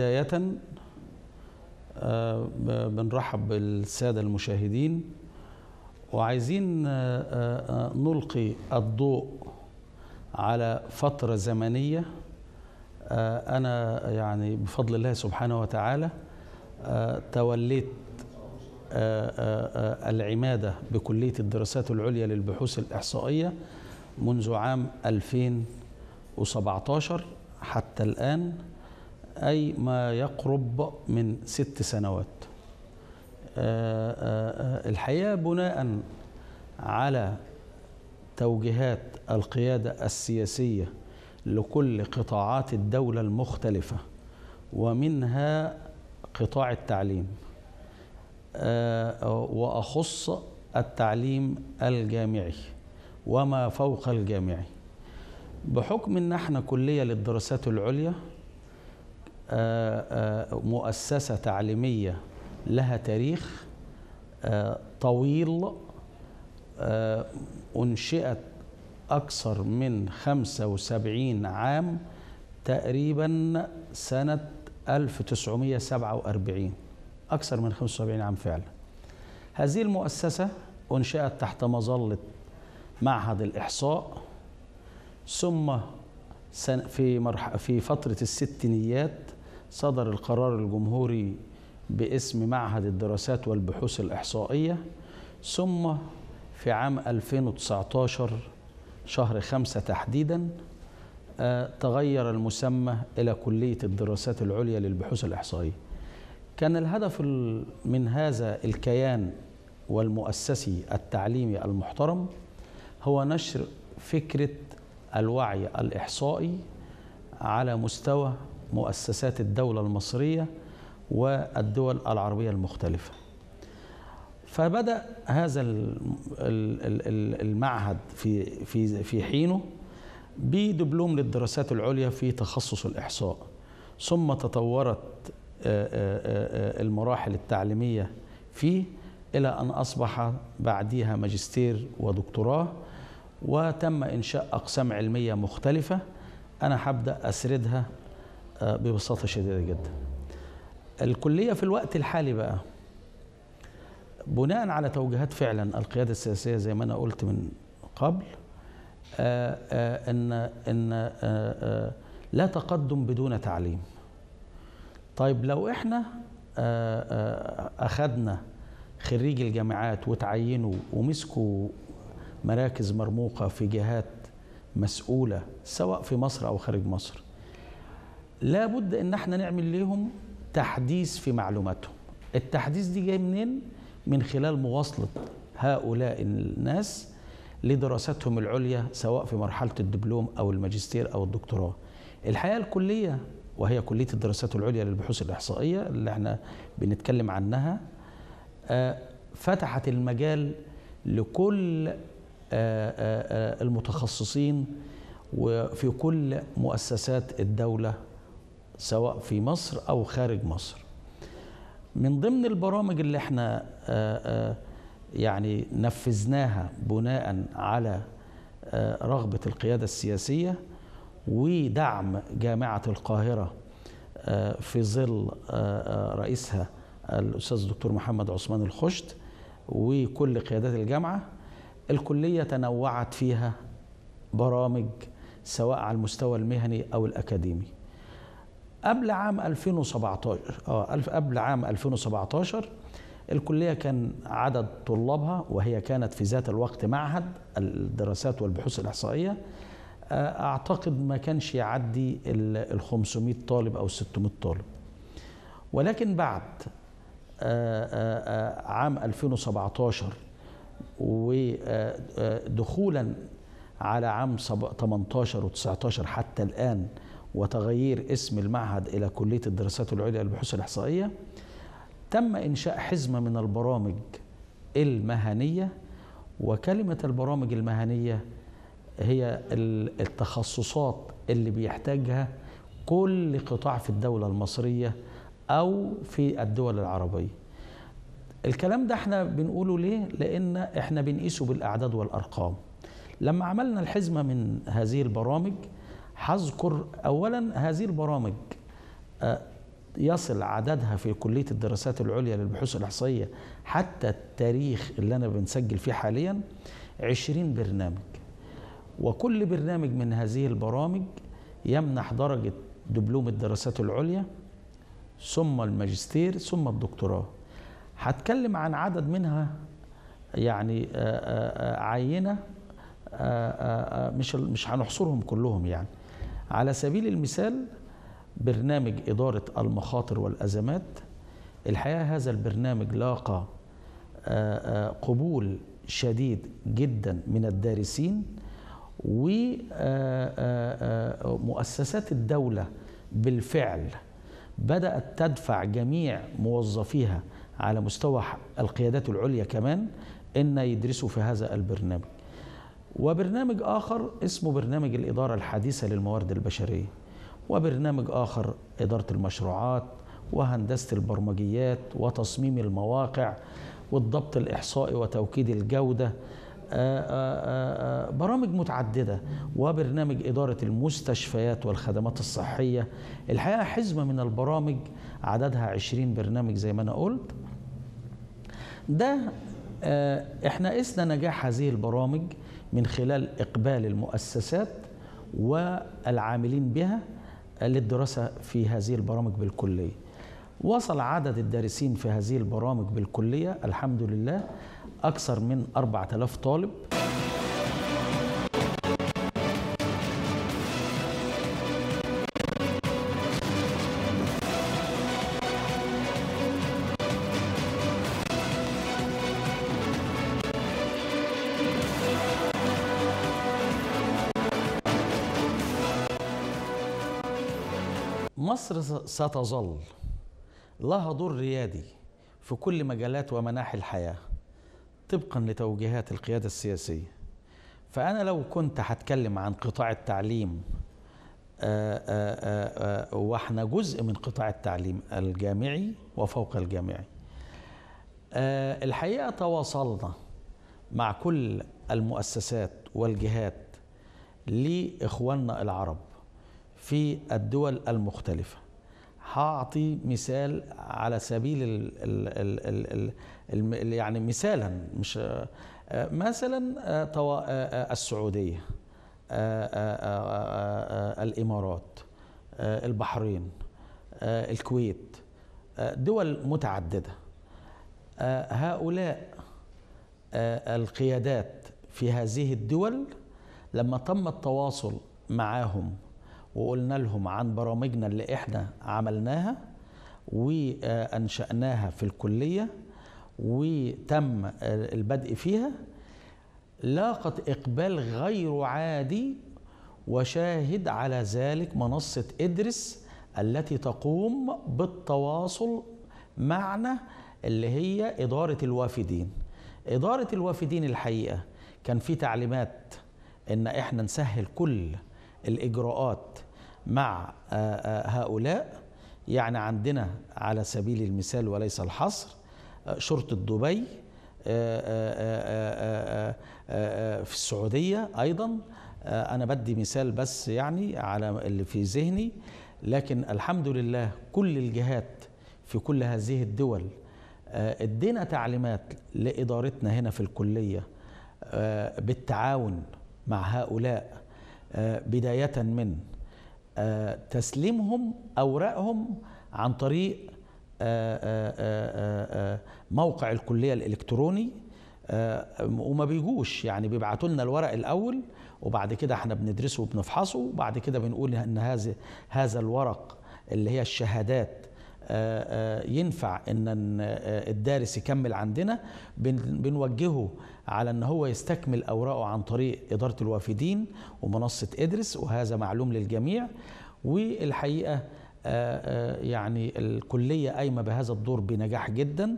بداية آه، بنرحب بالسادة المشاهدين وعايزين آه، آه، نلقي الضوء على فترة زمنية أنا يعني بفضل الله سبحانه وتعالى توليت العمادة بكلية الدراسات العليا للبحوث الإحصائية منذ عام 2017 حتى الآن أي ما يقرب من ست سنوات آه، آه، آه، الحقيقة بناء على توجيهات القيادة السياسية لكل قطاعات الدولة المختلفة ومنها قطاع التعليم وأخص التعليم الجامعي وما فوق الجامعي بحكم ان احنا كليه للدراسات العليا آه، آه، مؤسسة تعليمية لها تاريخ آه، طويل أنشئت أكثر من 75 عام تقريبا سنة 1947 أكثر من 75 عام فعلا هذه المؤسسة أنشئت تحت مظلة معهد الإحصاء ثم في, في فترة الستينيات صدر القرار الجمهوري باسم معهد الدراسات والبحوث الإحصائية ثم في عام 2019 شهر خمسة تحديدا آه، تغير المسمى إلى كلية الدراسات العليا للبحوث الإحصائية كان الهدف من هذا الكيان والمؤسسي التعليمي المحترم هو نشر فكرة الوعي الإحصائي على مستوى مؤسسات الدولة المصرية والدول العربية المختلفة فبدأ هذا المعهد في في في حينه بدبلوم للدراسات العليا في تخصص الإحصاء ثم تطورت آه، آه، آه، المراحل التعليمية فيه إلى أن أصبح بعديها ماجستير ودكتوراه وتم إنشاء أقسام علمية مختلفة أنا هبدأ أسردها ببساطة شديدة جدا الكلية في الوقت الحالي بقى بناء على توجيهات فعلا القيادة السياسية زي ما أنا قلت من قبل آآ آه، آآ آه، ان ان آآ آه، لا تقدم بدون تعليم طيب لو احنا اخذنا خريج الجامعات وتعينوا ومسكوا مراكز مرموقه في جهات مسؤوله سواء في مصر او خارج مصر لابد ان احنا نعمل ليهم تحديث في معلوماتهم التحديث دي جاي منين من خلال مواصله هؤلاء الناس لدراساتهم العليا سواء في مرحله الدبلوم او الماجستير او الدكتوراه الحياه الكليه وهي كليه الدراسات العليا للبحوث الاحصائيه اللي احنا بنتكلم عنها آه، فتحت المجال لكل آه، آه، المتخصصين وفي كل مؤسسات الدوله سواء في مصر أو خارج مصر من ضمن البرامج اللي احنا آه، آه، يعني نفذناها بناء على آه، رغبة القيادة السياسية ودعم جامعة القاهرة في ظل رئيسها الأستاذ الدكتور محمد عثمان الخشت وكل قيادات الجامعة الكلية تنوعت فيها برامج سواء على المستوى المهني أو الأكاديمي قبل عام 2017 اه قبل عام 2017 الكلية كان عدد طلابها وهي كانت في ذات الوقت معهد الدراسات والبحوث الإحصائية آه، أعتقد ما كانش يعدي ال 500 طالب أو 600 طالب ولكن بعد آه، آه، عام 2017 ودخولا على عام 18 و19 حتى الآن وتغيير اسم المعهد إلى كلية الدراسات العليا للبحوث الإحصائية تم إنشاء حزمة من البرامج المهنية وكلمة البرامج المهنية هي التخصصات اللي بيحتاجها كل قطاع في الدولة المصرية أو في الدول العربية الكلام ده احنا بنقوله ليه؟ لأن احنا بنقيسه بالأعداد والأرقام لما عملنا الحزمة من هذه البرامج هذكر أولا هذه البرامج آه، يصل عددها في كلية الدراسات العليا للبحوث الإحصائية حتى التاريخ اللي أنا بنسجل فيه حاليا 20 برنامج وكل برنامج من هذه البرامج يمنح درجة دبلوم الدراسات العليا ثم الماجستير ثم الدكتوراه هتكلم عن عدد منها يعني آه، آه، عينة مش مش هنحصرهم كلهم يعني على سبيل المثال برنامج إدارة المخاطر والأزمات الحقيقة هذا البرنامج لاقى آه، آه، قبول شديد جدا من الدارسين ومؤسسات آه، الدولة بالفعل بدأت تدفع جميع موظفيها على مستوى القيادات العليا كمان إن يدرسوا في هذا البرنامج وبرنامج آخر اسمه برنامج الإدارة الحديثة للموارد البشرية وبرنامج آخر إدارة المشروعات وهندسة البرمجيات وتصميم المواقع والضبط الإحصائي وتوكيد الجودة آه، آه، آه، برامج متعددة وبرنامج إدارة المستشفيات والخدمات الصحية الحقيقة حزمة من البرامج عددها 20 برنامج زي ما أنا قلت ده احنا قسنا نجاح هذه البرامج من خلال إقبال المؤسسات والعاملين بها للدراسة في هذه البرامج بالكلية وصل عدد الدارسين في هذه البرامج بالكلية الحمد لله أكثر من 4000 طالب مصر ستظل لها دور ريادي في كل مجالات ومناحي الحياة طبقا لتوجيهات القيادة السياسية فأنا لو كنت هتكلم عن قطاع التعليم آه، آه، آه، واحنا جزء من قطاع التعليم الجامعي وفوق الجامعي الحقيقة تواصلنا مع كل المؤسسات والجهات لإخواننا العرب في الدول المختلفة هعطي مثال على سبيل الـ الـ الـ الـ الـ يعني مثالا مش مثلا السعودية الإمارات البحرين الكويت دول متعددة آه، هؤلاء آه، القيادات في هذه الدول لما تم التواصل معهم وقلنا لهم عن برامجنا اللي احنا عملناها وانشاناها في الكليه وتم البدء فيها لاقت اقبال غير عادي وشاهد على ذلك منصه ادرس التي تقوم بالتواصل معنا اللي هي اداره الوافدين اداره الوافدين الحقيقه كان في تعليمات ان احنا نسهل كل الإجراءات مع آه، آه، هؤلاء يعني عندنا على سبيل المثال وليس الحصر آه، شرطة دبي في السعودية أيضا أنا بدي مثال بس يعني على اللي في ذهني لكن الحمد لله كل الجهات في كل هذه الدول ادينا تعليمات لإدارتنا هنا في الكلية بالتعاون مع هؤلاء آه، بداية من آه، تسليمهم أوراقهم عن طريق آه، موقع الكلية الإلكتروني وما بيجوش يعني بيبعتوا لنا الورق الأول وبعد كده احنا بندرسه وبنفحصه وبعد كده بنقول ان هذا هذا الورق اللي هي الشهادات ينفع ان الدارس يكمل عندنا بنوجهه على ان هو يستكمل اوراقه عن طريق اداره الوافدين ومنصه ادرس وهذا معلوم للجميع والحقيقه آه، آه، يعني الكليه قايمه بهذا الدور بنجاح جدا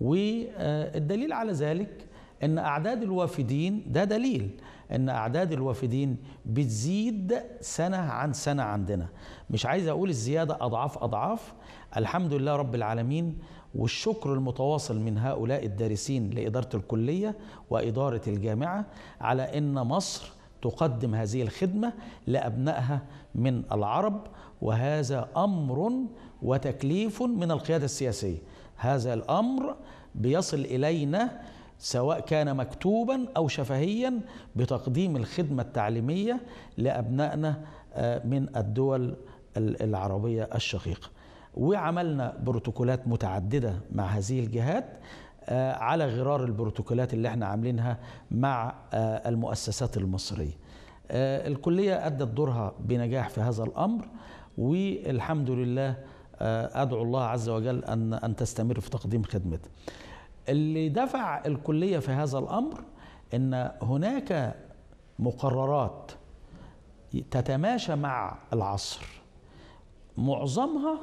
والدليل على ذلك ان اعداد الوافدين ده دليل ان اعداد الوافدين بتزيد سنه عن سنه عندنا مش عايز اقول الزياده اضعاف اضعاف الحمد لله رب العالمين والشكر المتواصل من هؤلاء الدارسين لإدارة الكلية وإدارة الجامعة على أن مصر تقدم هذه الخدمة لأبنائها من العرب وهذا أمر وتكليف من القيادة السياسية هذا الأمر بيصل إلينا سواء كان مكتوبا أو شفهيا بتقديم الخدمة التعليمية لأبنائنا آه، من الدول العربية الشقيقة وعملنا بروتوكولات متعدده مع هذه الجهات آه، على غرار البروتوكولات اللي احنا عاملينها مع آه، المؤسسات المصريه آه، الكليه ادت دورها بنجاح في هذا الامر والحمد لله ادعو الله عز وجل ان ان تستمر في تقديم خدمتها. اللي دفع الكليه في هذا الامر ان هناك مقررات تتماشى مع العصر معظمها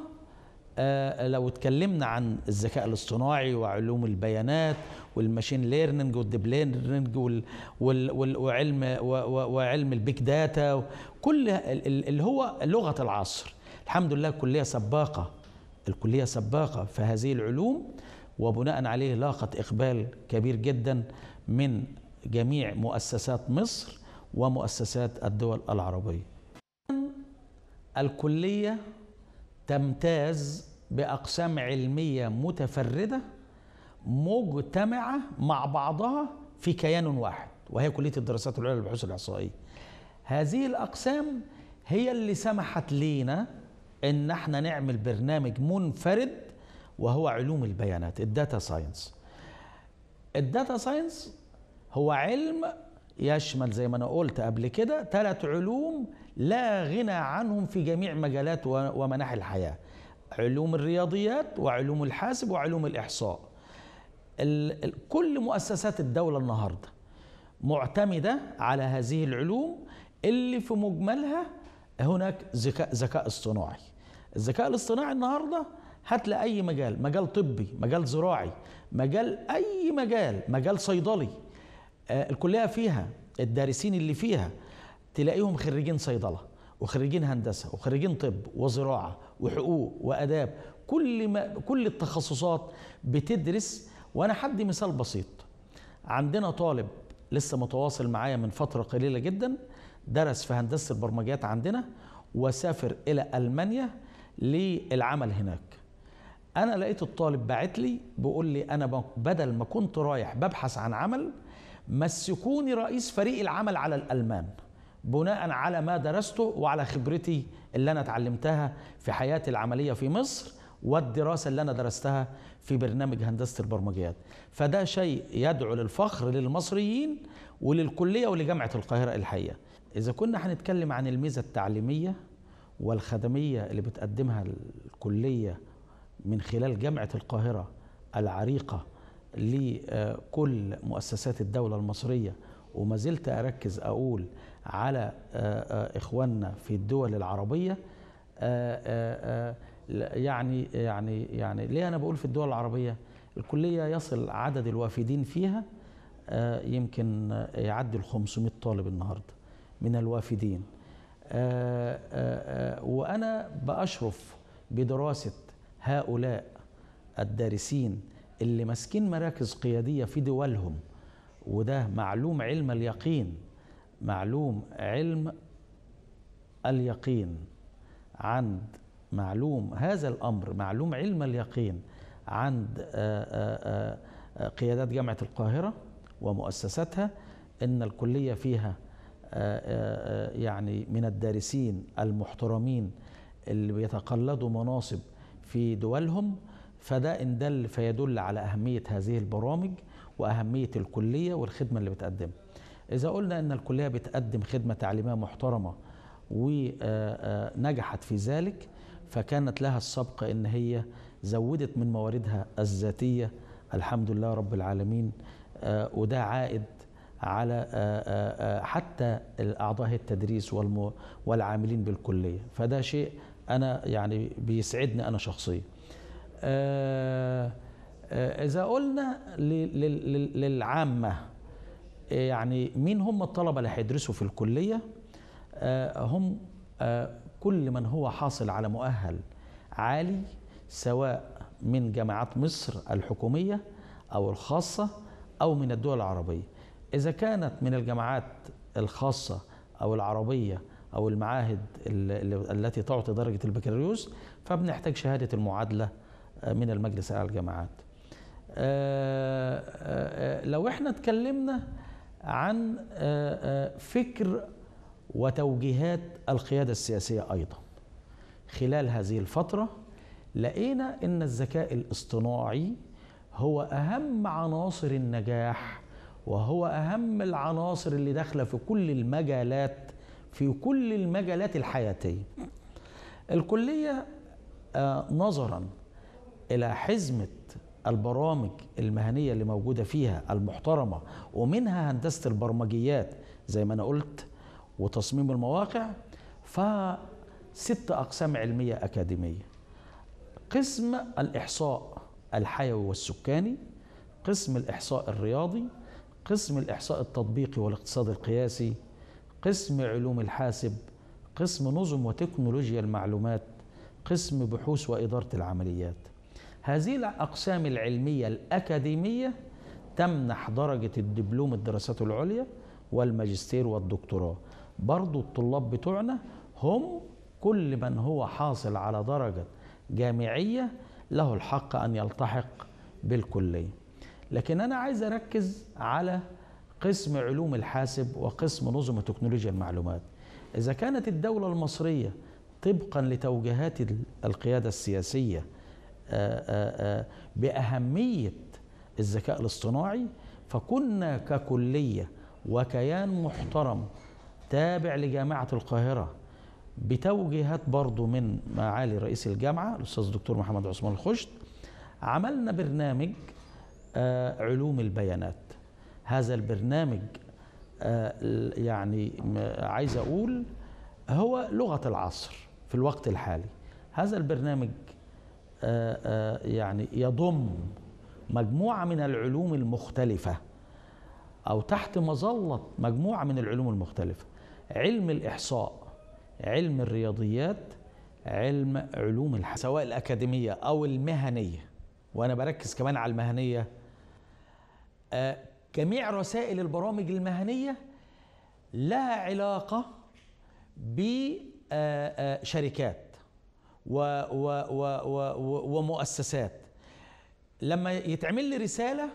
آه، لو اتكلمنا عن الذكاء الاصطناعي وعلوم البيانات والماشين ليرنينج والديب ليرنينج وعلم وعلم البيج داتا كل اللي هو لغه العصر الحمد لله الكليه سباقه الكليه سباقه في هذه العلوم وبناء عليه لاقت اقبال كبير جدا من جميع مؤسسات مصر ومؤسسات الدول العربيه الكليه تمتاز باقسام علميه متفرده مجتمعه مع بعضها في كيان واحد وهي كليه الدراسات العليا للبحوث الاحصائيه هذه الاقسام هي اللي سمحت لينا ان احنا نعمل برنامج منفرد وهو علوم البيانات الداتا ساينس الداتا ساينس هو علم يشمل زي ما انا قلت قبل كده ثلاث علوم لا غنى عنهم في جميع مجالات ومناحي الحياه علوم الرياضيات وعلوم الحاسب وعلوم الاحصاء كل مؤسسات الدوله النهارده معتمده على هذه العلوم اللي في مجملها هناك ذكاء ذكاء اصطناعي الذكاء الاصطناعي النهارده هات لأي مجال مجال طبي مجال زراعي مجال أي مجال مجال صيدلي آه، الكليه فيها الدارسين اللي فيها تلاقيهم خريجين صيدله وخريجين هندسه وخريجين طب وزراعه وحقوق واداب كل ما كل التخصصات بتدرس وانا حدي مثال بسيط عندنا طالب لسه متواصل معايا من فتره قليله جدا درس في هندسه البرمجيات عندنا وسافر الى المانيا للعمل هناك انا لقيت الطالب باعت لي بيقول لي انا بدل ما كنت رايح ببحث عن عمل مسكوني رئيس فريق العمل على الألمان بناء على ما درسته وعلى خبرتي اللي أنا اتعلمتها في حياتي العملية في مصر والدراسة اللي أنا درستها في برنامج هندسة البرمجيات فده شيء يدعو للفخر للمصريين وللكلية ولجامعة القاهرة الحقيقة إذا كنا هنتكلم عن الميزة التعليمية والخدمية اللي بتقدمها الكلية من خلال جامعة القاهرة العريقة لكل مؤسسات الدولة المصرية وما زلت أركز أقول على آه، آه، إخواننا في الدول العربية آه، يعني يعني يعني ليه أنا بقول في الدول العربية الكلية يصل عدد الوافدين فيها يمكن يعدي ال 500 طالب النهارده من الوافدين وأنا بأشرف بدراسة هؤلاء الدارسين اللي ماسكين مراكز قيادية في دولهم وده معلوم علم اليقين معلوم علم اليقين عند معلوم هذا الأمر معلوم علم اليقين عند آه، آه، آه، قيادات جامعة القاهرة ومؤسساتها إن الكلية فيها يعني من الدارسين المحترمين اللي بيتقلدوا مناصب في دولهم فده إن دل فيدل على أهمية هذه البرامج وأهمية الكلية والخدمة اللي بتقدمها إذا قلنا أن الكلية بتقدم خدمة تعليمية محترمة ونجحت آه، آه، في ذلك فكانت لها السبق ان هي زودت من مواردها الذاتيه الحمد لله رب العالمين آه، وده عائد على حتى اعضاء التدريس والعاملين بالكليه فده شيء انا يعني بيسعدني انا شخصيا آه، آه، إذا قلنا للعامة يعني مين هم الطلبة اللي هيدرسوا في الكلية آه، هم كل من هو حاصل على مؤهل عالي سواء من جامعات مصر الحكومية أو الخاصة أو من الدول العربية إذا كانت من الجامعات الخاصة أو العربية أو المعاهد التي تعطي درجة البكالوريوس فبنحتاج شهادة المعادلة من المجلس على الجماعات آه، آه، آه، لو احنا اتكلمنا عن فكر وتوجيهات القيادة السياسية أيضا خلال هذه الفترة لقينا أن الذكاء الاصطناعي هو أهم عناصر النجاح وهو أهم العناصر اللي داخلة في كل المجالات في كل المجالات الحياتية الكلية نظرا الى حزمه البرامج المهنيه اللي موجوده فيها المحترمه ومنها هندسه البرمجيات زي ما انا قلت وتصميم المواقع فست اقسام علميه اكاديميه قسم الاحصاء الحيوي والسكاني قسم الاحصاء الرياضي قسم الاحصاء التطبيقي والاقتصاد القياسي قسم علوم الحاسب قسم نظم وتكنولوجيا المعلومات قسم بحوث واداره العمليات هذه الأقسام العلمية الأكاديمية تمنح درجة الدبلوم الدراسات العليا والماجستير والدكتوراه برضو الطلاب بتوعنا هم كل من هو حاصل على درجة جامعية له الحق أن يلتحق بالكلية لكن أنا عايز أركز على قسم علوم الحاسب وقسم نظم تكنولوجيا المعلومات إذا كانت الدولة المصرية طبقا لتوجيهات القيادة السياسية آه، آه، آه، باهميه الذكاء الاصطناعي فكنا ككليه وكيان محترم تابع لجامعه القاهره بتوجيهات برضو من معالي رئيس الجامعه الاستاذ الدكتور محمد عثمان الخشت عملنا برنامج علوم البيانات هذا البرنامج يعني عايز اقول هو لغه العصر في الوقت الحالي هذا البرنامج آه، آه، يعني يضم مجموعة من العلوم المختلفة أو تحت مظلة مجموعة من العلوم المختلفة علم الإحصاء علم الرياضيات علم علوم الحياه سواء الأكاديمية أو المهنية وأنا بركز كمان على المهنية آه، جميع رسائل البرامج المهنية لها علاقة بشركات و و و و ومؤسسات لما يتعمل لي رسالة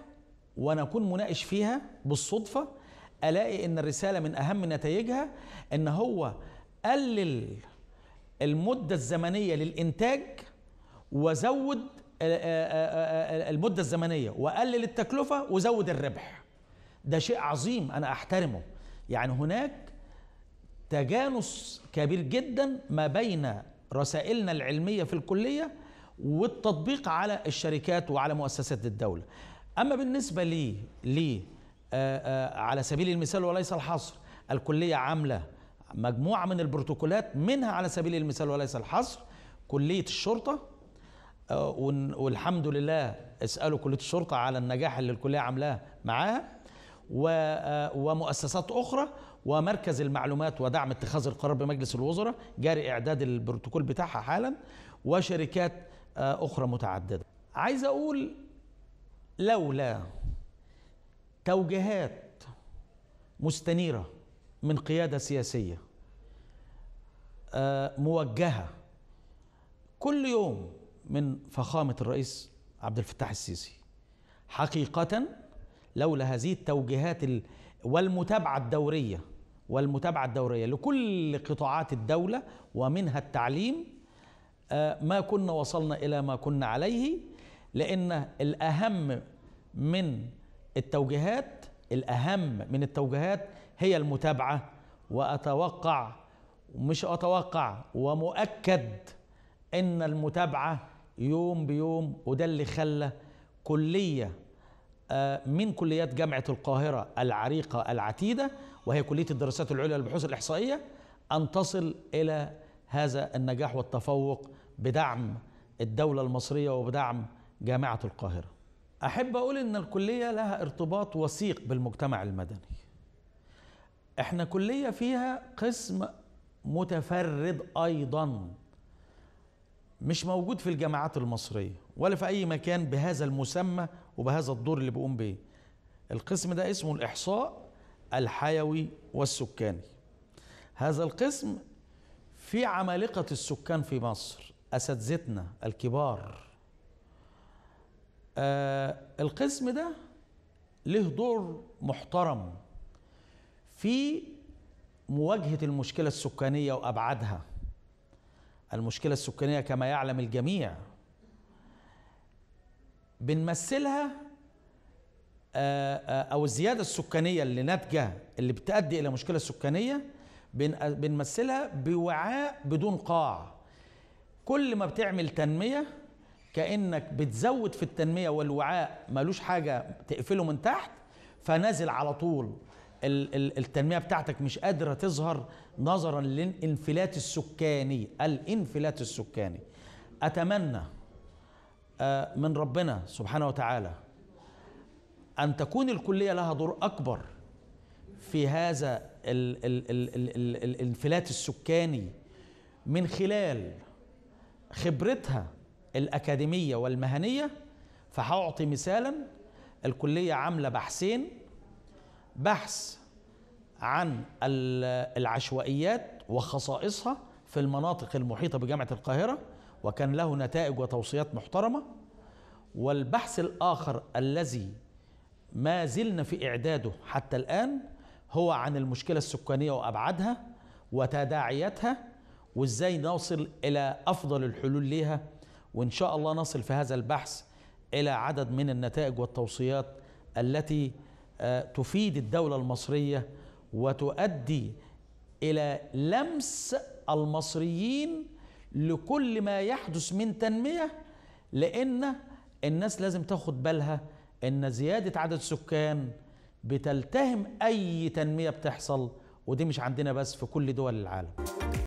وأنا أكون مناقش فيها بالصدفة ألاقي إن الرسالة من أهم نتائجها إن هو قلل المدة الزمنية للإنتاج وزود آه، آه، آه، المدة الزمنية وقلل التكلفة وزود الربح ده شيء عظيم أنا أحترمه يعني هناك تجانس كبير جدا ما بين رسائلنا العلمية في الكلية والتطبيق على الشركات وعلى مؤسسات الدولة أما بالنسبة لي, لي آه، آه، على سبيل المثال وليس الحصر الكلية عاملة مجموعة من البروتوكولات منها على سبيل المثال وليس الحصر كلية الشرطة آه، والحمد لله اسألوا كلية الشرطة على النجاح اللي الكلية عاملاه معاها ومؤسسات أخرى ومركز المعلومات ودعم اتخاذ القرار بمجلس الوزراء جاري إعداد البروتوكول بتاعها حالا وشركات آه، أخرى متعددة عايز أقول لولا توجيهات مستنيرة من قيادة سياسية آه، موجهة كل يوم من فخامة الرئيس عبد الفتاح السيسي حقيقة لولا هذه التوجيهات والمتابعة الدورية والمتابعة الدورية لكل قطاعات الدولة ومنها التعليم آه، ما كنا وصلنا إلى ما كنا عليه لأن الأهم من التوجيهات الأهم من التوجيهات هي المتابعة وأتوقع مش أتوقع ومؤكد أن المتابعة يوم بيوم وده اللي خلى كلية من كليات جامعة القاهرة العريقة العتيدة وهي كلية الدراسات العليا للبحوث الإحصائية أن تصل إلى هذا النجاح والتفوق بدعم الدولة المصرية وبدعم جامعة القاهرة أحب أقول إن الكلية لها ارتباط وثيق بالمجتمع المدني إحنا كلية فيها قسم متفرد أيضا مش موجود في الجامعات المصرية ولا في أي مكان بهذا المسمى وبهذا الدور اللي بقوم به القسم ده اسمه الإحصاء الحيوي والسكاني هذا القسم في عمالقة السكان في مصر أساتذتنا الكبار آه القسم ده له دور محترم في مواجهة المشكلة السكانية وأبعادها المشكلة السكانية كما يعلم الجميع بنمثلها آه، آه، او الزياده السكانيه اللي ناتجه اللي بتؤدي الى مشكله سكانيه بنمثلها بوعاء بدون قاع كل ما بتعمل تنميه كانك بتزود في التنميه والوعاء ملوش حاجه تقفله من تحت فنازل على طول التنميه بتاعتك مش قادره تظهر نظرا للانفلات السكاني الانفلات السكاني اتمنى آه، من ربنا سبحانه وتعالى أن تكون الكلية لها دور أكبر في هذا الـ الـ الـ الـ الانفلات السكاني من خلال خبرتها الأكاديمية والمهنية فهعطي مثالا الكلية عاملة بحثين بحث عن العشوائيات وخصائصها في المناطق المحيطة بجامعة القاهرة وكان له نتائج وتوصيات محترمة والبحث الآخر الذي ما زلنا في إعداده حتى الآن هو عن المشكلة السكانية وأبعادها وتداعياتها وإزاي نوصل إلى أفضل الحلول ليها وإن شاء الله نصل في هذا البحث إلى عدد من النتائج والتوصيات التي آه، تفيد الدولة المصرية وتؤدي إلى لمس المصريين لكل ما يحدث من تنمية لأن الناس لازم تاخد بالها أن زيادة عدد السكان بتلتهم أي تنمية بتحصل ودي مش عندنا بس في كل دول العالم